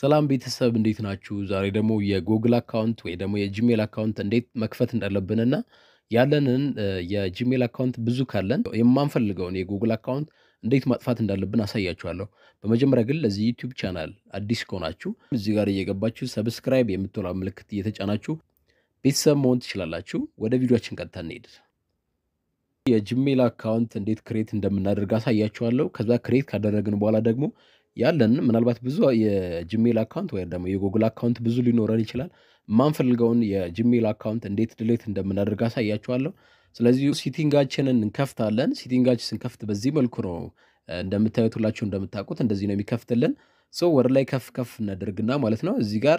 ሰላም ቤተሰብ እንዴት ናችሁ? ዛሬ ደግሞ የጎግል አካውንት ወይ ደግሞ የጂሜል አካውንት እንዴት መክፈት እንዳለብንና ያለንን የጂሜል አካውንት ብዙ ካለን የማንፈልገውን የጎግል አካውንት እንዴት ማጥፋት እንዳለብን አሳያችኋለሁ። በመጀመሪያ ግን ለዚህ ዩቲዩብ ቻናል አዲስ ከሆናችሁ እዚህ ጋር እየገባችሁ ሰብስክራይብ የምትለው ምልክት እየተጫናችሁ ቤተሰብ መሆን ትችላላችሁ። ወደ ቪዲዮችን ቀጥታ እንሄድ። የጂሜል አካውንት እንዴት ክሬት እንደምናደርግ አሳያችኋለሁ። ከዛ ክሬት ካደረግን በኋላ ደግሞ ያለን ምናልባት ብዙ የጂሜል አካውንት ወይም ደግሞ የጉግል አካውንት ብዙ ሊኖረን ይችላል። የማንፈልገውን የጂሜል አካውንት እንዴት ድሌት እንደምናደርግ አሳያችኋለሁ። ስለዚህ ሲቲንጋችንን እንከፍታለን። ሲቲንጋችን ስንከፍት በዚህ መልኩ ነው እንደምታዩት፣ ሁላችሁ እንደምታውቁት እንደዚህ ነው የሚከፍትልን። ሰው ወደ ላይ ከፍ ከፍ እናደርግና ማለት ነው እዚህ ጋር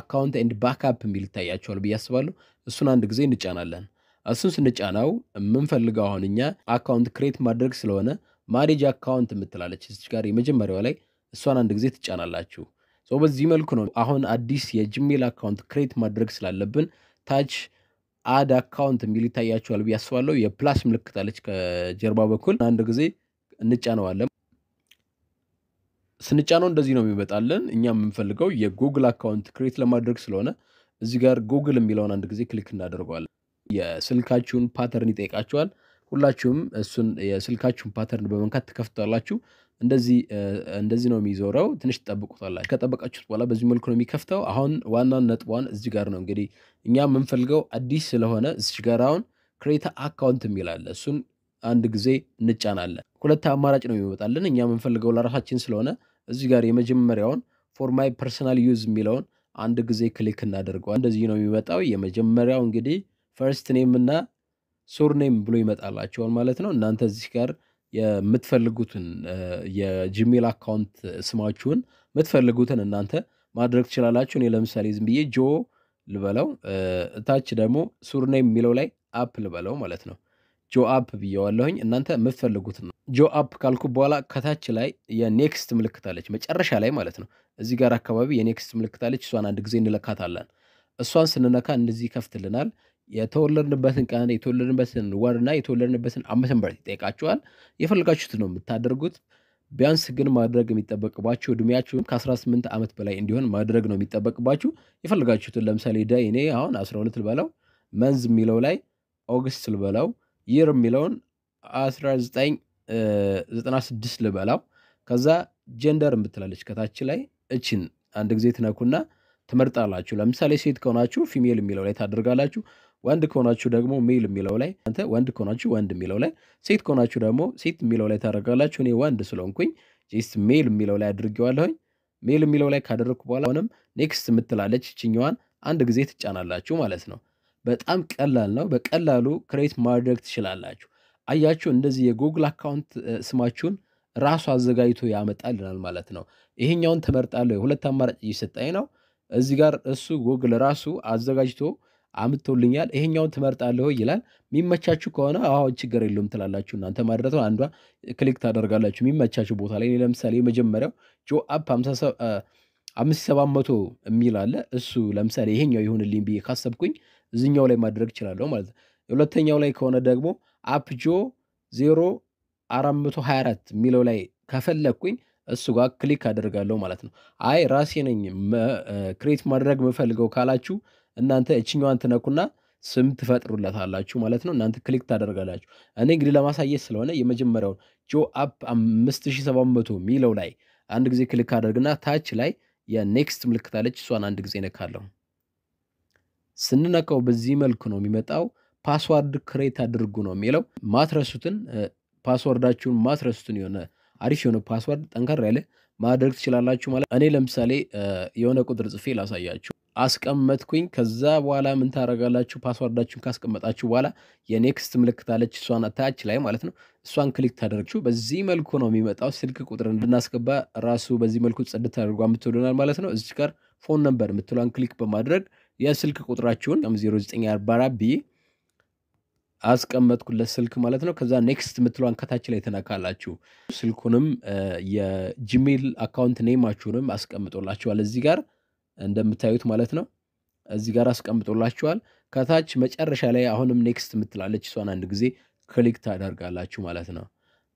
አካውንት ኤንድ ባክአፕ የሚል ይታያቸዋል ብዬ አስባለሁ። እሱን አንድ ጊዜ እንጫናለን። እሱን ስንጫናው የምንፈልገው አሁን እኛ አካውንት ክሬት ማድረግ ስለሆነ ማኔጅ አካውንት የምትላለች ጋር የመጀመሪያው ላይ እሷን አንድ ጊዜ ትጫናላችሁ። በዚህ መልኩ ነው አሁን አዲስ የጂሜል አካውንት ክሬት ማድረግ ስላለብን ታች አድ አካውንት የሚል ይታያችኋል ብዬ አስባለሁ። የፕላስ ምልክት አለች ከጀርባ በኩል አንድ ጊዜ እንጫነዋለን። ስንጫነው እንደዚህ ነው የሚመጣለን። እኛ የምንፈልገው የጉግል አካውንት ክሬት ለማድረግ ስለሆነ እዚህ ጋር ጉግል የሚለውን አንድ ጊዜ ክሊክ እናደርገዋለን። የስልካችሁን ፓተርን ይጠይቃችኋል። ሁላችሁም እሱን የስልካችሁን ፓተርን በመንካት ትከፍታላችሁ። እንደዚህ ነው የሚዞረው። ትንሽ ትጠብቁታላችሁ። ከጠበቃችሁት በኋላ በዚህ መልኩ ነው የሚከፍተው። አሁን ዋና ነጥቧን እዚህ ጋር ነው እንግዲህ እኛ የምንፈልገው አዲስ ስለሆነ እዚህ ጋር አሁን ክሬተ አካውንት የሚላለ እሱን አንድ ጊዜ እንጫናለን። ሁለት አማራጭ ነው የሚመጣልን። እኛ የምንፈልገው ለራሳችን ስለሆነ እዚህ ጋር የመጀመሪያውን ፎር ማይ ፐርሰናል ዩዝ የሚለውን አንድ ጊዜ ክሊክ እናደርገዋል። እንደዚህ ነው የሚመጣው። የመጀመሪያው እንግዲህ ፈርስት ኔም እና ሱር ኔም ብሎ ይመጣላቸዋል ማለት ነው እናንተ እዚህ ጋር የምትፈልጉትን የጂሜል አካውንት ስማችሁን የምትፈልጉትን እናንተ ማድረግ ትችላላችሁ። እኔ ለምሳሌ ዝም ብዬ ጆ ልበለው፣ እታች ደግሞ ሱርኔ የሚለው ላይ አፕ ልበለው ማለት ነው። ጆ አፕ ብየዋለሁኝ። እናንተ የምትፈልጉት ነው። ጆ አፕ ካልኩ በኋላ ከታች ላይ የኔክስት ምልክት አለች፣ መጨረሻ ላይ ማለት ነው። እዚህ ጋር አካባቢ የኔክስት ምልክት አለች። እሷን አንድ ጊዜ እንለካታለን። እሷን ስንነካ እንደዚህ ይከፍትልናል። የተወለድንበትን ቀን የተወለድንበትን ወርና የተወለድንበትን ዓመተ ምህረት ይጠይቃችኋል። የፈለጋችሁት ነው የምታደርጉት። ቢያንስ ግን ማድረግ የሚጠበቅባችሁ እድሜያችሁም ከ18 ዓመት በላይ እንዲሆን ማድረግ ነው የሚጠበቅባችሁ። የፈለጋችሁትን ለምሳሌ ደ እኔ አሁን 12 ልበለው፣ መንዝ የሚለው ላይ ኦግስት ልበለው፣ ይር የሚለውን 1996 ልበላው። ከዛ ጀንደር የምትላለች ከታች ላይ እችን አንድ ጊዜ ትነኩና ትመርጣላችሁ። ለምሳሌ ሴት ከሆናችሁ ፊሜል የሚለው ላይ ታደርጋላችሁ። ወንድ ከሆናችሁ ደግሞ ሜል የሚለው ላይ አንተ ወንድ ከሆናችሁ ወንድ የሚለው ላይ፣ ሴት ከሆናችሁ ደግሞ ሴት የሚለው ላይ ታደርጋላችሁ። እኔ ወንድ ስለሆንኩኝ ጄስት ሜል የሚለው ላይ አድርጌዋለሁኝ። ሜል የሚለው ላይ ካደረግኩ በኋላ አሁንም ኔክስት የምትላለች ችኛዋን አንድ ጊዜ ትጫናላችሁ ማለት ነው። በጣም ቀላል ነው። በቀላሉ ክሬት ማድረግ ትችላላችሁ። አያችሁ፣ እንደዚህ የጉግል አካውንት ስማችሁን ራሱ አዘጋጅቶ ያመጣልናል ማለት ነው። ይሄኛውን ተመርጣለሁ። ሁለት አማራጭ እየሰጠኝ ነው። እዚህ ጋር እሱ ጉግል ራሱ አዘጋጅቶ አምጥቶልኛል ይሄኛውን ትመርጣለሁ ይላል። የሚመቻችሁ ከሆነ አዎ ችግር የለውም ትላላችሁ። እናንተ ማድረቱ አንዷ ክሊክ ታደርጋላችሁ የሚመቻችሁ ቦታ ላይ። ለምሳሌ የመጀመሪያው ጆ አፕ አምስት ሰባት መቶ የሚል አለ። እሱ ለምሳሌ ይሄኛው ይሁንልኝ ብዬ ካሰብኩኝ እዚኛው ላይ ማድረግ እችላለሁ ማለት ነው። የሁለተኛው ላይ ከሆነ ደግሞ አፕ ጆ ዜሮ አራት መቶ ሀያ አራት የሚለው ላይ ከፈለግኩኝ እሱ ጋር ክሊክ አደርጋለሁ ማለት ነው። አይ ራሴ ነኝ ክሬት ማድረግ የምፈልገው ካላችሁ እናንተ እችኛዋን ትነኩና ስም ትፈጥሩለታላችሁ ማለት ነው። እናንተ ክሊክ ታደርጋላችሁ። እኔ እንግዲህ ለማሳየት ስለሆነ የመጀመሪያውን ጆ አፕ 5700 ሚለው ላይ አንድ ጊዜ ክሊክ አደርግና ታች ላይ የኔክስት ምልክት አለች። እሷን አንድ ጊዜ ነካለሁ። ስንነካው በዚህ መልኩ ነው የሚመጣው። ፓስዋርድ ክሬት አድርጉ ነው የሚለው። ማትረሱትን ፓስዋርዳችሁን ማትረሱትን የሆነ አሪፍ የሆነ ፓስዋርድ ጠንካራ ያለ ማድረግ ትችላላችሁ ማለት። እኔ ለምሳሌ የሆነ ቁጥር ጽፌ ላሳያችሁ። አስቀመጥኩኝ። ከዛ በኋላ ምን ታደርጋላችሁ? ፓስወርዳችሁን ካስቀመጣችሁ በኋላ የኔክስት ምልክት አለች፣ እሷን ታች ላይ ማለት ነው። እሷን ክሊክ ታደርግችሁ። በዚህ መልኩ ነው የሚመጣው ስልክ ቁጥር እንድናስገባ ራሱ በዚህ መልኩ ጽድት ታደርጉ ምትሉናል ማለት ነው። እዚች ጋር ፎን ነበር የምትሏን ክሊክ በማድረግ የስልክ ቁጥራችሁን 0944 ብዬ አስቀመጥኩለት ስልክ ማለት ነው። ከዛ ኔክስት የምትሏን ከታች ላይ ተነካላችሁ። ስልኩንም የጂሜል አካውንት ኔማችሁንም አስቀምጦላችኋል እዚህ ጋር እንደምታዩት ማለት ነው። እዚህ ጋር አስቀምጦላችኋል። ከታች መጨረሻ ላይ አሁንም ኔክስት የምትላለች እሷን አንድ ጊዜ ክሊክ ታደርጋላችሁ ማለት ነው።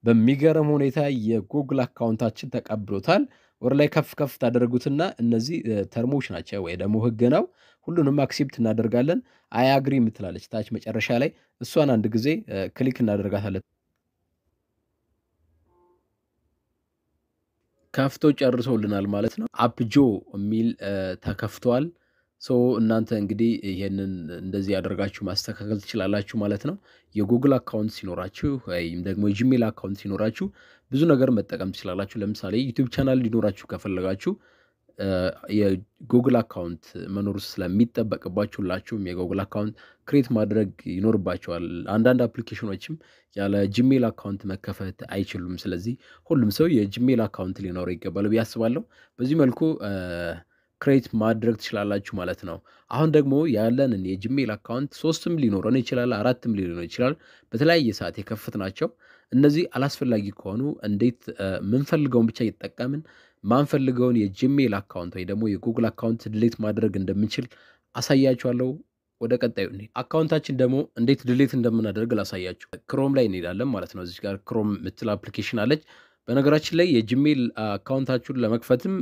በሚገርም ሁኔታ የጉግል አካውንታችን ተቀብሎታል። ወደ ላይ ከፍ ከፍ ታደረጉትና እነዚህ ተርሞች ናቸው ወይ ደግሞ ህግ ነው። ሁሉንም አክሴፕት እናደርጋለን። አይ አግሪ የምትላለች ታች መጨረሻ ላይ እሷን አንድ ጊዜ ክሊክ እናደርጋታለን። ከፍቶ ጨርሶልናል ማለት ነው። አፕጆ የሚል ተከፍቷል። ሶ እናንተ እንግዲህ ይሄንን እንደዚህ ያደርጋችሁ ማስተካከል ትችላላችሁ ማለት ነው። የጉግል አካውንት ሲኖራችሁ ወይም ደግሞ የጂሜል አካውንት ሲኖራችሁ ብዙ ነገር መጠቀም ትችላላችሁ። ለምሳሌ ዩቲዩብ ቻናል ሊኖራችሁ ከፈለጋችሁ የጉግል አካውንት መኖር ስለሚጠበቅባችሁ ሁላችሁም የጉግል አካውንት ክሬት ማድረግ ይኖርባቸዋል። አንዳንድ አፕሊኬሽኖችም ያለ ጂሜል አካውንት መከፈት አይችሉም። ስለዚህ ሁሉም ሰው የጂሜል አካውንት ሊኖረው ይገባል ብዬ አስባለሁ። በዚህ መልኩ ክሬት ማድረግ ትችላላችሁ ማለት ነው። አሁን ደግሞ ያለንን የጂሜል አካውንት ሶስትም ሊኖረን ይችላል፣ አራትም ሊኖረን ይችላል። በተለያየ ሰዓት የከፈትናቸው እነዚህ አላስፈላጊ ከሆኑ እንዴት የምንፈልገውን ብቻ እየተጠቀምን ማንፈልገውን የጂሜል አካውንት ወይ ደግሞ የጉግል አካውንት ድሌት ማድረግ እንደምንችል አሳያችኋለሁ። ወደ ቀጣዩ እንሂድ። አካውንታችን ደግሞ እንዴት ድሌት እንደምናደርግ ላሳያችሁ። ክሮም ላይ እንሄዳለን ማለት ነው። እዚህ ጋር ክሮም የምትል አፕሊኬሽን አለች። በነገራችን ላይ የጂሜል አካውንታችሁን ለመክፈትም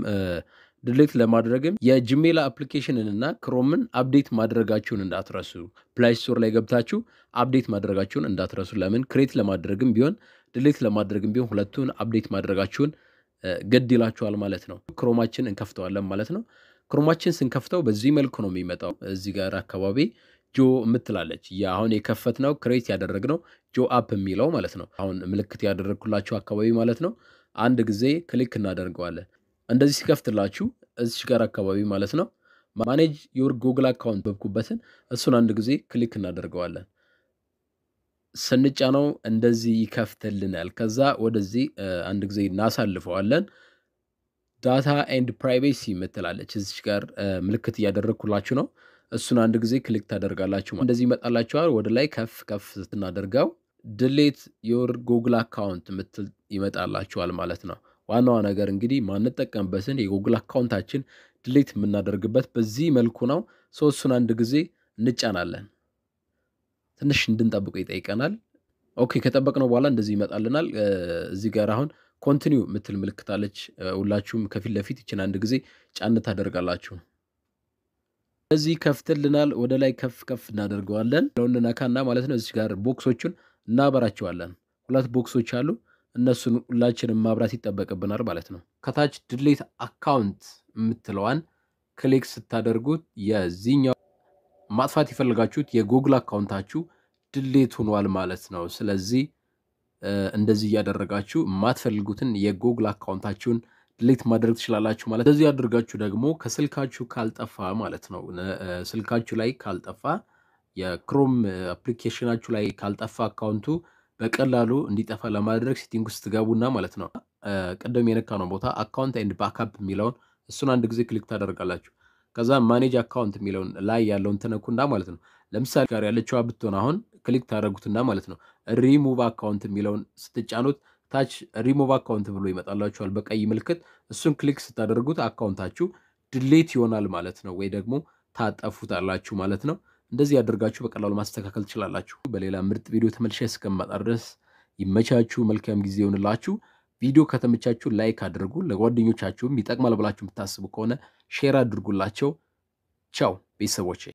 ድሌት ለማድረግም የጂሜል አፕሊኬሽንን እና ክሮምን አፕዴት ማድረጋችሁን እንዳትረሱ። ፕላይ ስቶር ላይ ገብታችሁ አፕዴት ማድረጋችሁን እንዳትረሱ። ለምን ክሬት ለማድረግም ቢሆን ድሌት ለማድረግም ቢሆን ሁለቱን አፕዴት ማድረጋችሁን ግድ ይላችኋል ማለት ነው። ክሮማችን እንከፍተዋለን ማለት ነው። ክሮማችን ስንከፍተው በዚህ መልኩ ነው የሚመጣው። እዚህ ጋር አካባቢ ጆ የምትላለች አሁን የከፈትነው ክሬት ያደረግነው ጆ አፕ የሚለው ማለት ነው። አሁን ምልክት ያደረግኩላችሁ አካባቢ ማለት ነው። አንድ ጊዜ ክሊክ እናደርገዋለን። እንደዚህ ሲከፍትላችሁ እዚች ጋር አካባቢ ማለት ነው ማኔጅ ዮር ጉግል አካውንት በብኩበትን እሱን አንድ ጊዜ ክሊክ እናደርገዋለን። ስንጫነው እንደዚህ ይከፍትልናል። ከዛ ወደዚህ አንድ ጊዜ እናሳልፈዋለን። ዳታ ኤንድ ፕራይቬሲ የምትላለች እዚች ጋር ምልክት እያደረግኩላችሁ ነው። እሱን አንድ ጊዜ ክሊክ ታደርጋላችሁ። እንደዚህ ይመጣላችኋል። ወደ ላይ ከፍ ከፍ ስትናደርገው ድሌት ዮር ጉግል አካውንት የምትል ይመጣላችኋል ማለት ነው። ዋናዋ ነገር እንግዲህ ማንጠቀምበትን የጉግል አካውንታችን ድሌት የምናደርግበት በዚህ መልኩ ነው። ሰው አንድ ጊዜ እንጫናለን። ትንሽ እንድንጠብቀው ይጠይቀናል። ኦኬ ከጠበቅነው በኋላ እንደዚህ ይመጣልናል። እዚህ ጋር አሁን ኮንቲኒው የምትል ምልክታለች። ሁላችሁም ከፊት ለፊት ይችን አንድ ጊዜ ጫን ታደርጋላችሁ። እዚህ ከፍትልናል። ወደ ላይ ከፍ ከፍ እናደርገዋለን። ለውን ማለት ነው። እዚህ ጋር ቦክሶቹን እናበራቸዋለን። ሁለት ቦክሶች አሉ። እነሱን ሁላችንም ማብራት ይጠበቅብናል ማለት ነው። ከታች ድሌት አካውንት የምትለዋን ክሊክ ስታደርጉት የዚህኛው ማጥፋት የፈለጋችሁት የጉግል አካውንታችሁ ድሌት ሆኗል ማለት ነው። ስለዚህ እንደዚህ እያደረጋችሁ የማትፈልጉትን የጉግል አካውንታችሁን ድሌት ማድረግ ትችላላችሁ ማለት። እንደዚህ ያደርጋችሁ ደግሞ ከስልካችሁ ካልጠፋ ማለት ነው ስልካችሁ ላይ ካልጠፋ የክሮም አፕሊኬሽናችሁ ላይ ካልጠፋ አካውንቱ በቀላሉ እንዲጠፋ ለማድረግ ሴቲንግ ውስጥ ትገቡና ማለት ነው ቅድም የነካ ነው ቦታ አካውንት ኤንድ ባካፕ የሚለውን እሱን አንድ ጊዜ ክሊክ ታደርጋላችሁ። ከዛ ማኔጅ አካውንት የሚለውን ላይ ያለውን ትነኩና ማለት ነው ለምሳሌ ጋር ያለችዋ ብትሆን አሁን ክሊክ ታደርጉትና ማለት ነው ሪሙቭ አካውንት የሚለውን ስትጫኑት ታች ሪሙቭ አካውንት ብሎ ይመጣላችኋል በቀይ ምልክት። እሱን ክሊክ ስታደርጉት አካውንታችሁ ድሌት ይሆናል ማለት ነው፣ ወይ ደግሞ ታጠፉታላችሁ ማለት ነው። እንደዚህ ያደርጋችሁ በቀላሉ ማስተካከል ትችላላችሁ። በሌላ ምርጥ ቪዲዮ ተመልሼ እስከምመጣ ድረስ ይመቻችሁ። መልካም ጊዜ ይሆንላችሁ። ቪዲዮ ከተመቻችሁ ላይክ አድርጉ። ለጓደኞቻችሁም ይጠቅማል ብላችሁ የምታስቡ ከሆነ ሼር አድርጉላቸው። ቻው ቤተሰቦቼ።